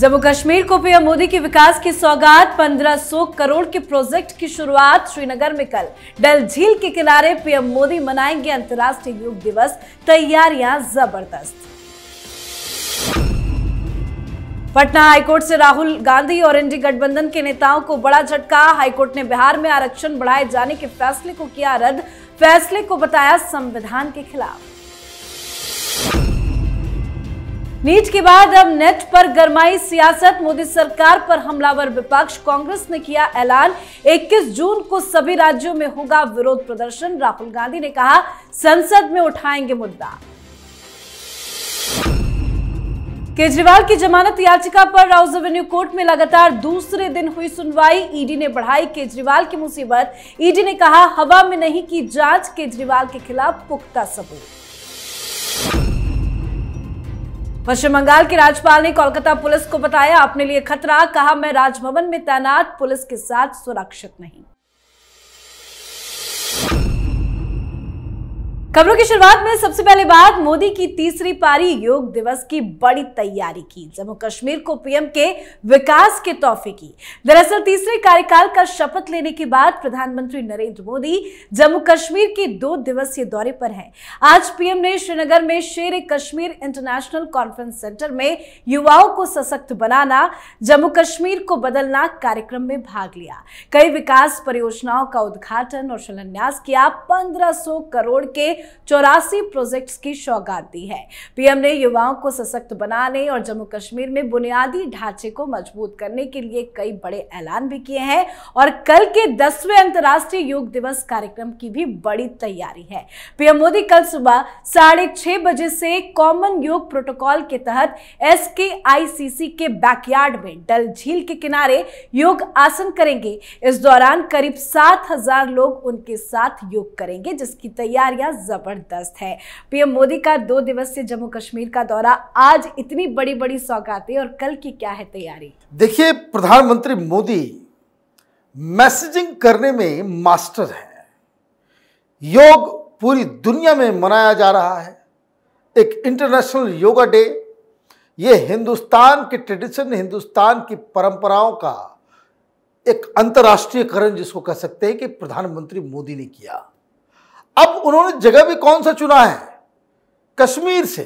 जम्मू कश्मीर को पीएम मोदी के विकास की सौगात 1500 करोड़ के प्रोजेक्ट की शुरुआत श्रीनगर में कल डल झील के किनारे पीएम मोदी मनाएंगे अंतर्राष्ट्रीय योग दिवस तैयारियां जबरदस्त पटना हाईकोर्ट से राहुल गांधी और एनडी गठबंधन के नेताओं को बड़ा झटका हाईकोर्ट ने बिहार में आरक्षण बढ़ाए जाने के फैसले को किया रद्द फैसले को बताया संविधान के खिलाफ नीट के बाद अब नेट पर गरमाई सियासत मोदी सरकार पर हमलावर विपक्ष कांग्रेस ने किया ऐलान 21 जून को सभी राज्यों में होगा विरोध प्रदर्शन राहुल गांधी ने कहा संसद में उठाएंगे मुद्दा केजरीवाल की जमानत याचिका पर राउस एवेन्यू कोर्ट में लगातार दूसरे दिन हुई सुनवाई ईडी ने बढ़ाई केजरीवाल की मुसीबत ईडी ने कहा हवा में नहीं की जांच केजरीवाल के खिलाफ पुख्ता सबूत पश्चिम बंगाल के राज्यपाल ने कोलकाता पुलिस को बताया अपने लिए खतरा कहा मैं राजभवन में तैनात पुलिस के साथ सुरक्षित नहीं खबरों की शुरुआत में सबसे पहले बात मोदी की तीसरी पारी योग दिवस की बड़ी तैयारी की जम्मू कश्मीर को पीएम के विकास के तोहफे की दरअसल तीसरे कार्यकाल का शपथ लेने के बाद प्रधानमंत्री नरेंद्र मोदी जम्मू कश्मीर के दो दिवसीय दौरे पर हैं आज पीएम ने श्रीनगर में शेर कश्मीर इंटरनेशनल कॉन्फ्रेंस सेंटर में युवाओं को सशक्त बनाना जम्मू कश्मीर को बदलना कार्यक्रम में भाग लिया कई विकास परियोजनाओं का उद्घाटन और शिलान्यास किया पंद्रह करोड़ के चौरासी प्रोजेक्ट्स की सौगात दी है पीएम ने युवाओं को सशक्त बनाने और जम्मू कश्मीर में बुनियादी ढांचे को मजबूत करने के लिए कई बड़े ऐलान भी किए हैं और कल के दसवें अंतर्राष्ट्रीय योग दिवस कार्यक्रम की भी बड़ी तैयारी है पीएम मोदी कल सुबह साढ़े बजे से कॉमन योग प्रोटोकॉल के तहत एस के बैकयार्ड में डल झील के किनारे योग आसन करेंगे इस दौरान करीब सात हजार लोग उनके साथ योग करेंगे जिसकी तैयारियां जबरदस्त है पीएम मोदी का दो दिवसीय जम्मू कश्मीर का दौरा आज इतनी बड़ी बड़ी सौगातें और कल की क्या है तैयारी देखिए प्रधानमंत्री मोदी मैसेजिंग करने में मास्टर है योग पूरी दुनिया में मनाया जा रहा है एक इंटरनेशनल योगा डे ये हिंदुस्तान के ट्रेडिशन हिंदुस्तान की परंपराओं का एक अंतर्राष्ट्रीयकरण जिसको कह सकते हैं कि प्रधानमंत्री मोदी ने किया अब उन्होंने जगह भी कौन सा चुना है कश्मीर से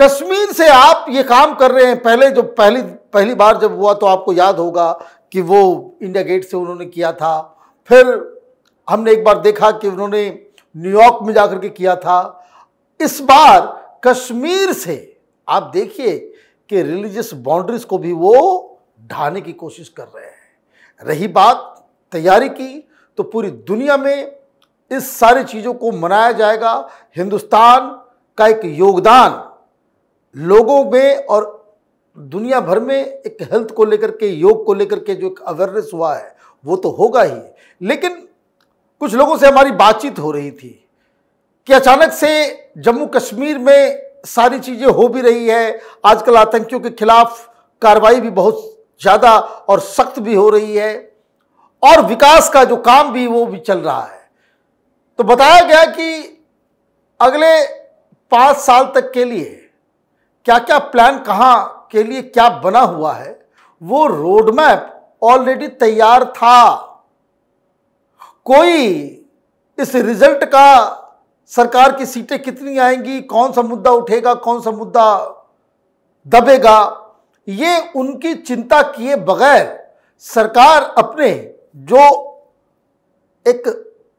कश्मीर से आप ये काम कर रहे हैं पहले जो पहली पहली बार जब हुआ तो आपको याद होगा कि वो इंडिया गेट से उन्होंने किया था फिर हमने एक बार देखा कि उन्होंने न्यूयॉर्क में जाकर के किया था इस बार कश्मीर से आप देखिए कि रिलीजियस बाउंड्रीज को भी वो ढाने की कोशिश कर रहे हैं रही बात तैयारी की तो पूरी दुनिया में इस सारी चीज़ों को मनाया जाएगा हिंदुस्तान का एक योगदान लोगों में और दुनिया भर में एक हेल्थ को लेकर के योग को लेकर के जो एक अवेयरनेस हुआ है वो तो होगा ही लेकिन कुछ लोगों से हमारी बातचीत हो रही थी कि अचानक से जम्मू कश्मीर में सारी चीज़ें हो भी रही है आजकल आतंकियों के खिलाफ कार्रवाई भी बहुत ज़्यादा और सख्त भी हो रही है और विकास का जो काम भी वो भी चल रहा है तो बताया गया कि अगले पांच साल तक के लिए क्या क्या प्लान कहाँ के लिए क्या बना हुआ है वो रोड मैप ऑलरेडी तैयार था कोई इस रिजल्ट का सरकार की सीटें कितनी आएंगी कौन सा मुद्दा उठेगा कौन सा मुद्दा दबेगा ये उनकी चिंता किए बगैर सरकार अपने जो एक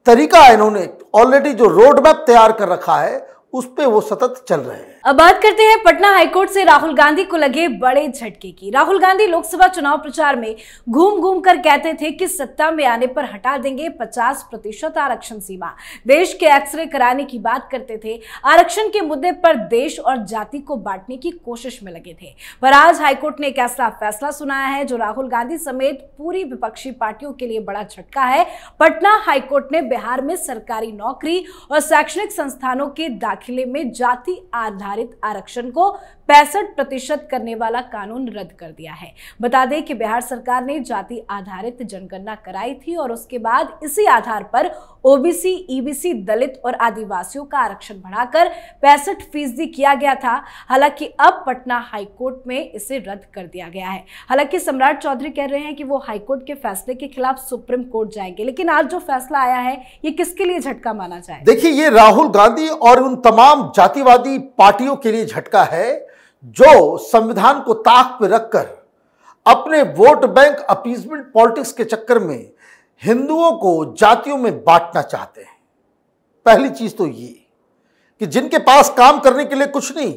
तरीका इन्होंने ऑलरेडी जो रोड मैप तैयार कर रखा है उस पर वो सतत चल रहे हैं अब बात करते हैं पटना हाईकोर्ट से राहुल गांधी को लगे बड़े झटके की राहुल गांधी लोकसभा चुनाव प्रचार में घूम घूम कर कहते थे कि सत्ता में आने पर हटा देंगे 50 प्रतिशत आरक्षण सीमा देश के एक्सरे कराने की बात करते थे आरक्षण के मुद्दे पर देश और जाति को बांटने की कोशिश में लगे थे पर आज हाईकोर्ट ने एक ऐसा फैसला सुनाया है जो राहुल गांधी समेत पूरी विपक्षी पार्टियों के लिए बड़ा झटका है पटना हाईकोर्ट ने बिहार में सरकारी नौकरी और शैक्षणिक संस्थानों के दाखिले में जाति आधार आधारित आरक्षण को पैंसठ प्रतिशत करने वाला कानून रद्द कर दिया है बता दें कि बिहार सरकार ने जाति आधारित जनगणना कराई थी और उसके बाद इसी आधार पर ओबीसी ईबीसी दलित और आदिवासियों का आरक्षण बढ़ाकर पैंसठ फीसदी किया गया था हालांकि अब पटना हाईकोर्ट में इसे रद्द कर दिया गया है हालांकि सम्राट चौधरी कह रहे हैं कि वो हाईकोर्ट के फैसले के खिलाफ सुप्रीम कोर्ट जाएंगे लेकिन आज जो फैसला आया है ये किसके लिए झटका माना जाए देखिए ये राहुल गांधी और उन तमाम जातिवादी पार्टी पार्टियों के लिए झटका है जो संविधान को ताक पर रखकर अपने वोट बैंक अपीजमेंट पॉलिटिक्स के चक्कर में हिंदुओं को जातियों में बांटना चाहते हैं पहली चीज तो ये कि जिनके पास काम करने के लिए कुछ नहीं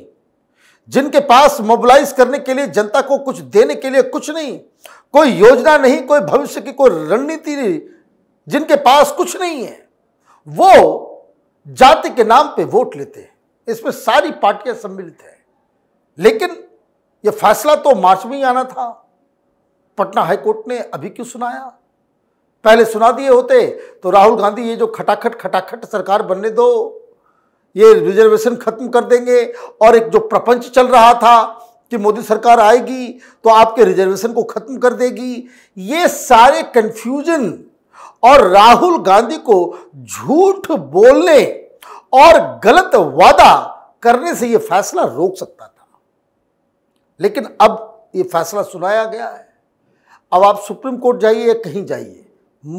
जिनके पास मोबिलाइज करने के लिए जनता को कुछ देने के लिए कुछ नहीं कोई योजना नहीं कोई भविष्य की कोई रणनीति नहीं जिनके पास कुछ नहीं है वो जाति के नाम पे वोट लेते हैं इसमें सारी पार्टियां सम्मिलित हैं लेकिन ये फैसला तो मार्च में ही आना था पटना हाईकोर्ट ने अभी क्यों सुनाया पहले सुना दिए होते तो राहुल गांधी ये जो खटाखट खटाखट सरकार बनने दो ये रिजर्वेशन खत्म कर देंगे और एक जो प्रपंच चल रहा था कि मोदी सरकार आएगी तो आपके रिजर्वेशन को खत्म कर देगी ये सारे कंफ्यूजन और राहुल गांधी को झूठ बोलने और गलत वादा करने से यह फैसला रोक सकता था लेकिन अब ये फैसला सुनाया गया है अब आप सुप्रीम कोर्ट जाइए या कहीं जाइए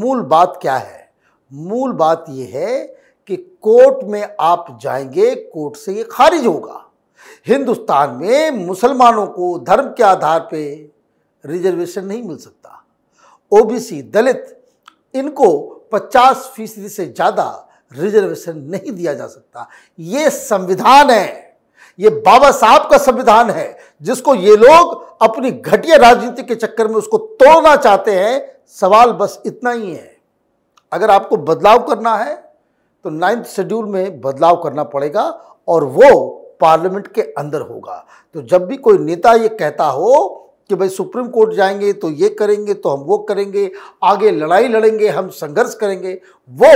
मूल बात क्या है मूल बात यह है कि कोर्ट में आप जाएंगे कोर्ट से ये खारिज होगा हिंदुस्तान में मुसलमानों को धर्म के आधार पे रिजर्वेशन नहीं मिल सकता ओबीसी दलित इनको 50 फीसदी से ज़्यादा रिजर्वेशन नहीं दिया जा सकता ये संविधान है ये बाबा साहब का संविधान है जिसको ये लोग अपनी घटिया राजनीति के चक्कर में उसको तोड़ना चाहते हैं सवाल बस इतना ही है अगर आपको बदलाव करना है तो नाइन्थ शेड्यूल में बदलाव करना पड़ेगा और वो पार्लियामेंट के अंदर होगा तो जब भी कोई नेता ये कहता हो कि भाई सुप्रीम कोर्ट जाएंगे तो ये करेंगे तो हम वो करेंगे आगे लड़ाई लड़ेंगे हम संघर्ष करेंगे वो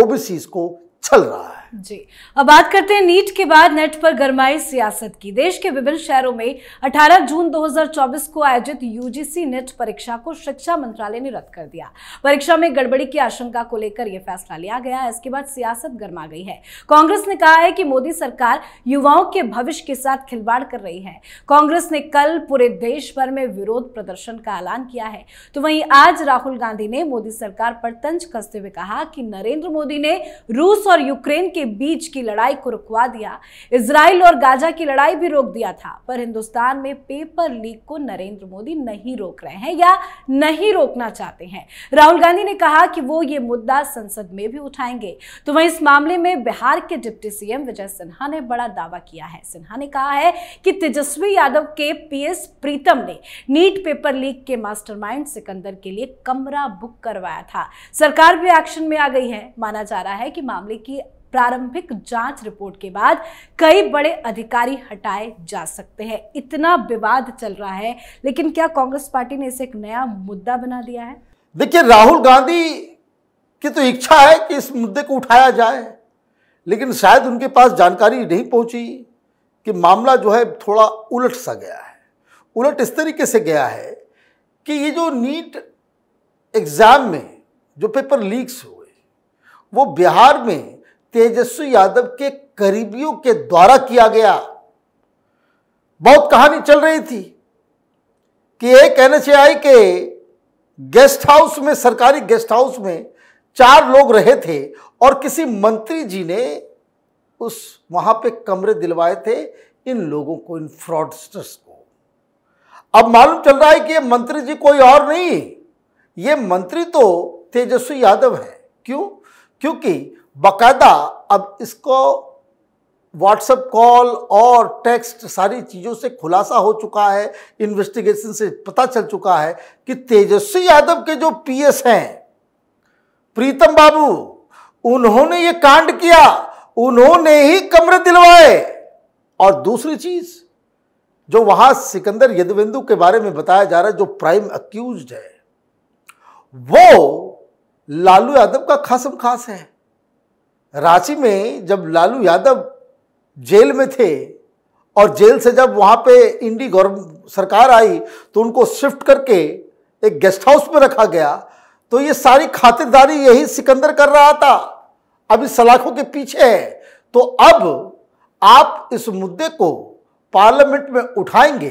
ओबीसी को छल रहा है जी अब बात करते हैं नीट के बाद नेट पर गरमाई सियासत की देश के विभिन्न शहरों में 18 जून 2024 को आयोजित यूजीसी नेट परीक्षा को शिक्षा मंत्रालय ने रद्द कर दिया परीक्षा में गड़बड़ी की आशंका को लेकर यह फैसला लिया गया इसके बाद सियासत गर्मा गई है कांग्रेस ने कहा है कि मोदी सरकार युवाओं के भविष्य के साथ खिलवाड़ कर रही है कांग्रेस ने कल पूरे देश भर में विरोध प्रदर्शन का ऐलान किया है तो वहीं आज राहुल गांधी ने मोदी सरकार पर तंज कसते हुए कहा कि नरेंद्र मोदी ने रूस और यूक्रेन के के बीच की लड़ाई को रुकवा दिया इसराइल और गाजा की लड़ाई भी रोक दिया था पर हिंदुस्तान में पेपर लीक को नरेंद्र मोदी नहीं रोक रहे हैं या नहीं रोकना चाहते हैं राहुल गांधी ने कहा कि वो ये मुद्दा संसद में भी उठाएंगे तो वहीं इस मामले में बिहार के डिप्टी सीएम विजय सिन्हा ने बड़ा दावा किया है सिन्हा ने कहा है कि तेजस्वी यादव के पीएस प्रीतम ने नीट पेपर लीक के मास्टरमाइंड सिकंदर के लिए कमरा बुक करवाया था सरकार भी एक्शन में आ गई है माना जा रहा है कि मामले की प्रारंभिक जांच रिपोर्ट के बाद कई बड़े अधिकारी हटाए जा सकते हैं इतना विवाद चल रहा है लेकिन क्या कांग्रेस पार्टी ने इसे एक नया मुद्दा बना दिया है देखिए राहुल गांधी की तो इच्छा है कि इस मुद्दे को उठाया जाए लेकिन शायद उनके पास जानकारी नहीं पहुंची कि मामला जो है थोड़ा उलट सा गया है उलट इस तरीके से गया है कि ये जो नीट एग्ज़ाम में जो पेपर लीक्स हुए वो बिहार में तेजस्वी यादव के करीबियों के द्वारा किया गया बहुत कहानी चल रही थी कि एक एन के गेस्ट हाउस में सरकारी गेस्ट हाउस में चार लोग रहे थे और किसी मंत्री जी ने उस वहां पे कमरे दिलवाए थे इन लोगों को इन फ्रॉडस्टर्स को अब मालूम चल रहा है कि ये मंत्री जी कोई और नहीं ये मंत्री तो तेजस्वी यादव है क्यों क्योंकि बाकायदा अब इसको व्हाट्सएप कॉल और टेक्स्ट सारी चीज़ों से खुलासा हो चुका है इन्वेस्टिगेशन से पता चल चुका है कि तेजस्वी यादव के जो पीएस हैं प्रीतम बाबू उन्होंने ये कांड किया उन्होंने ही कमरे दिलवाए और दूसरी चीज जो वहां सिकंदर यदवेंदु के बारे में बताया जा रहा है जो प्राइम अक्यूज है वो लालू यादव का खासम खास है रांची में जब लालू यादव जेल में थे और जेल से जब वहाँ पे इंडी गवर्नमेंट सरकार आई तो उनको शिफ्ट करके एक गेस्ट हाउस में रखा गया तो ये सारी खातिरदारी यही सिकंदर कर रहा था अब इस सलाखों के पीछे है तो अब आप इस मुद्दे को पार्लियामेंट में उठाएंगे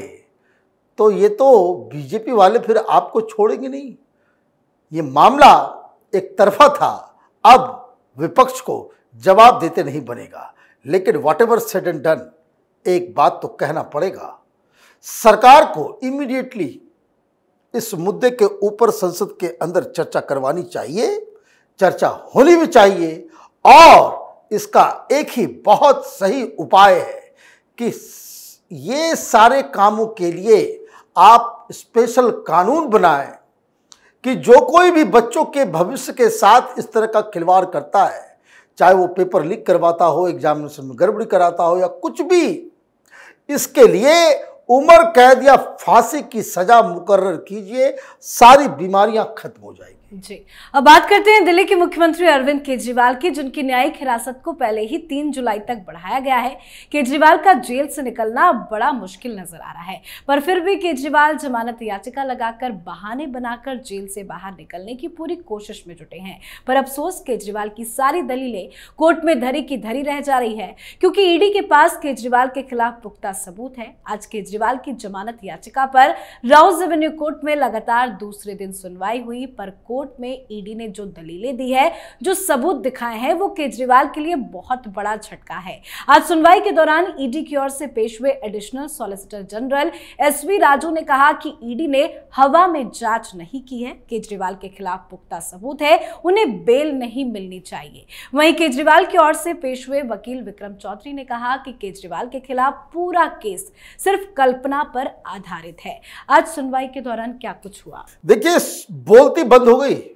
तो ये तो बीजेपी वाले फिर आपको छोड़ेंगे नहीं ये मामला एक तरफा था अब विपक्ष को जवाब देते नहीं बनेगा लेकिन whatever said and done एक बात तो कहना पड़ेगा सरकार को इमीडिएटली इस मुद्दे के ऊपर संसद के अंदर चर्चा करवानी चाहिए चर्चा होनी भी चाहिए और इसका एक ही बहुत सही उपाय है कि ये सारे कामों के लिए आप स्पेशल कानून बनाएं कि जो कोई भी बच्चों के भविष्य के साथ इस तरह का खिलवाड़ करता है चाहे वो पेपर लीक करवाता हो एग्जामिनेशन में गड़बड़ी कराता हो या कुछ भी इसके लिए उम्र कैद या फांसी की सजा मुकर्र कीजिए सारी बीमारियां खत्म हो जाएगी जी अब बात करते हैं दिल्ली के मुख्यमंत्री अरविंद केजरीवाल की जिनकी न्यायिक हिरासत को पहले ही तीन जुलाई तक बढ़ाया गया है केजरीवाल का जेल से निकलना बड़ा मुश्किल नजर आ रहा है पर फिर भी केजरीवाल जमानत याचिका लगाकर बहाने बनाकर जेल से बाहर निकलने की पूरी कोशिश में जुटे हैं पर अफसोस केजरीवाल की सारी दलीलें कोर्ट में धरी की धरी रह जा रही है क्योंकि ईडी के पास केजरीवाल के खिलाफ पुख्ता सबूत है आज केजरीवाल की जमानत याचिका पर राउस एवेन्यू कोर्ट में लगातार दूसरे दिन सुनवाई हुई पर कोर्ट कोर्ट में ईडी ने जो दलीलें दी है जो सबूत दिखाए हैं वो केजरीवाल के लिए बहुत बड़ा झटका है आज सुनवाई के दौरान ईडी की ओर से पेश हुए additional solicitor general S V Raju ने कहा कि ईडी ने हवा में जांच नहीं की है केजरीवाल के खिलाफ पुख्ता सबूत है उन्हें बेल नहीं मिलनी चाहिए वहीं केजरीवाल की ओर से पेश हुए वकील विक्रम चौधरी ने कहा कि केजरीवाल के खिलाफ पूरा केस सिर्फ कल्पना पर आधारित है आज सुनवाई के दौरान क्या कुछ हुआ देखिए बोलती बंद हो गई कोई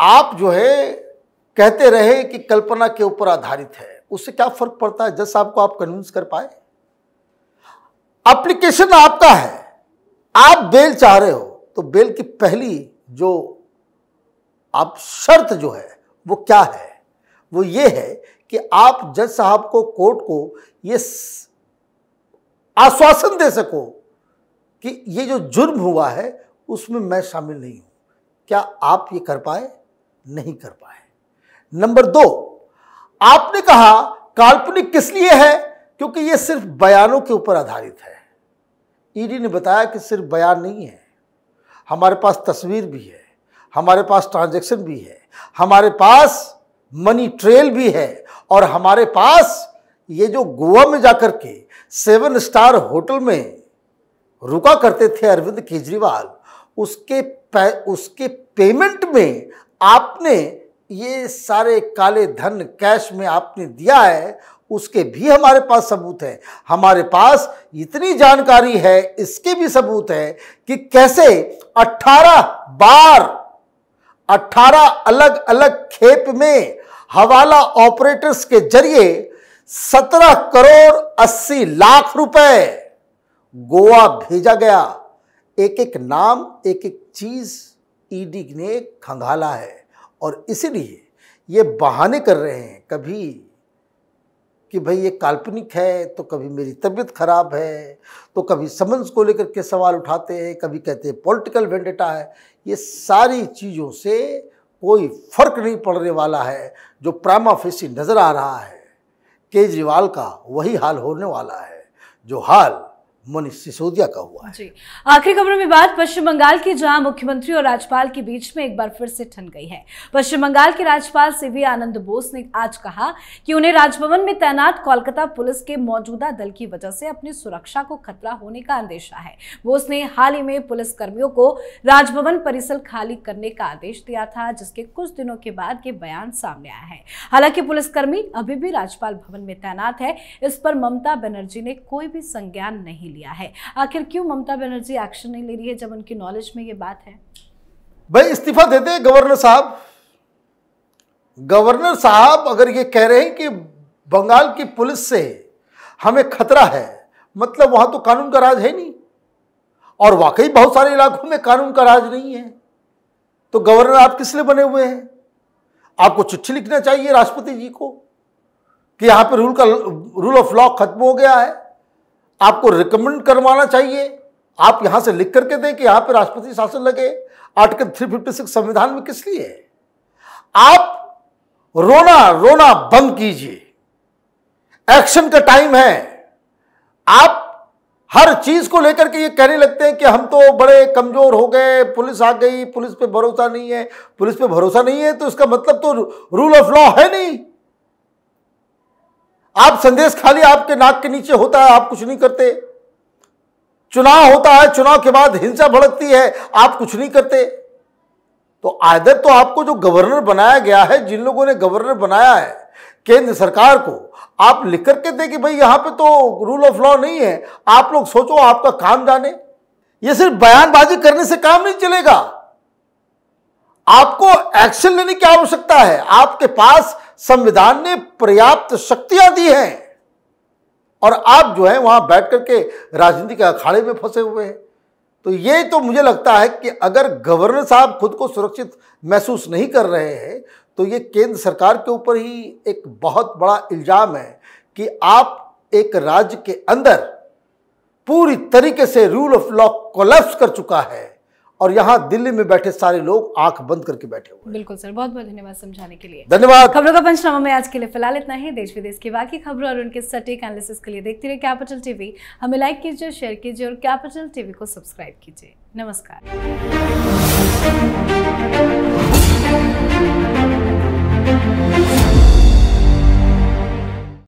आप जो है कहते रहे कि कल्पना के ऊपर आधारित है उससे क्या फर्क पड़ता है जज साहब को आप कन्विंस कर पाए एप्लीकेशन आपका है आप बेल चाह रहे हो तो बेल की पहली जो आप शर्त जो है वो क्या है वो ये है कि आप जज साहब को कोर्ट को ये आश्वासन दे सको कि ये जो जुर्म हुआ है उसमें मैं शामिल नहीं हूं क्या आप ये कर पाए नहीं कर पाए नंबर दो आपने कहा काल्पनिक किस लिए है क्योंकि ये सिर्फ बयानों के ऊपर आधारित है ईडी e ने बताया कि सिर्फ बयान नहीं है हमारे पास तस्वीर भी है हमारे पास ट्रांजैक्शन भी है हमारे पास मनी ट्रेल भी है और हमारे पास ये जो गोवा में जाकर के सेवन स्टार होटल में रुका करते थे अरविंद केजरीवाल उसके पे, उसके पेमेंट में आपने ये सारे काले धन कैश में आपने दिया है उसके भी हमारे पास सबूत है हमारे पास इतनी जानकारी है इसके भी सबूत है कि कैसे 18 बार 18 अलग अलग खेप में हवाला ऑपरेटर्स के जरिए 17 करोड़ 80 लाख रुपए गोवा भेजा गया एक एक नाम एक एक चीज़ ईडी ने खंगाला है और इसीलिए ये बहाने कर रहे हैं कभी कि भाई ये काल्पनिक है तो कभी मेरी तबीयत खराब है तो कभी समन्स को लेकर के सवाल उठाते हैं कभी कहते हैं पॉलिटिकल वेंडेटा है ये सारी चीज़ों से कोई फर्क नहीं पड़ने वाला है जो प्रामा फेसी नज़र आ रहा है केजरीवाल का वही हाल होने वाला है जो हाल मनीष सिसोदिया का हुआ जी आखिरी खबरों में बात पश्चिम बंगाल की जहां मुख्यमंत्री और राज्यपाल के बीच में एक बार फिर से ठन गई है पश्चिम बंगाल के राज्यपाल सीवी आनंद बोस ने आज कहा कि उन्हें राजभवन में तैनात कोलकाता पुलिस के मौजूदा दल की वजह से अपनी सुरक्षा को खतरा होने का अंदेशा है बोस ने हाल ही में पुलिस कर्मियों को राजभवन परिसर खाली करने का आदेश दिया था जिसके कुछ दिनों के बाद ये बयान सामने आया है हालांकि पुलिसकर्मी अभी भी राज्यपाल भवन में तैनात है इस पर ममता बनर्जी ने कोई भी संज्ञान नहीं लिया लिया है आखिर क्यों ममता बनर्जी एक्शन नहीं ले रही है जब उनकी नॉलेज में ये बात है भाई इस्तीफा देते दे गवर्नर साहब गवर्नर साहब अगर ये कह रहे हैं कि बंगाल की पुलिस से हमें खतरा है मतलब वहां तो कानून का राज है नहीं और वाकई बहुत सारे इलाकों में कानून का राज नहीं है तो गवर्नर आप किस लिए बने हुए हैं आपको चिट्ठी लिखना चाहिए राष्ट्रपति जी को कि यहां पे रूल का रूल ऑफ लॉ खत्म हो गया है आपको रिकमेंड करवाना चाहिए आप यहां से लिख करके दें कि यहां पर राष्ट्रपति शासन लगे आर्टिकल 356 संविधान में किस लिए आप रोना रोना बंद कीजिए एक्शन का टाइम है आप हर चीज को लेकर के ये कहने लगते हैं कि हम तो बड़े कमजोर हो गए पुलिस आ गई पुलिस पे भरोसा नहीं है पुलिस पे भरोसा नहीं है तो इसका मतलब तो रूल ऑफ लॉ है नहीं आप संदेश खाली आपके नाक के नीचे होता है आप कुछ नहीं करते चुनाव होता है चुनाव के बाद हिंसा भड़कती है आप कुछ नहीं करते तो आदर तो आपको जो गवर्नर बनाया गया है जिन लोगों ने गवर्नर बनाया है केंद्र सरकार को आप लिख करके दे कि भाई यहां पे तो रूल ऑफ लॉ नहीं है आप लोग सोचो आपका काम जाने ये सिर्फ बयानबाजी करने से काम नहीं चलेगा आपको एक्शन लेने की आवश्यकता है आपके पास संविधान ने पर्याप्त शक्तियां दी हैं और आप जो है वहां बैठ करके राजनीति के अखाड़े में फंसे हुए हैं तो ये तो मुझे लगता है कि अगर गवर्नर साहब खुद को सुरक्षित महसूस नहीं कर रहे हैं तो ये केंद्र सरकार के ऊपर ही एक बहुत बड़ा इल्जाम है कि आप एक राज्य के अंदर पूरी तरीके से रूल ऑफ लॉ कोलैप्स कर चुका है और यहाँ दिल्ली में बैठे सारे लोग आंख बंद करके बैठे हुए बिल्कुल सर बहुत बहुत धन्यवाद समझाने के लिए धन्यवाद खबरों का पंचनामा में आज के लिए फिलहाल इतना ही देश विदेश की बाकी खबरों और उनके सटीक एनालिसिस के लिए देखते रहे कैपिटल टीवी हमें लाइक कीजिए शेयर कीजिए और कैपिटल टीवी को सब्सक्राइब कीजिए नमस्कार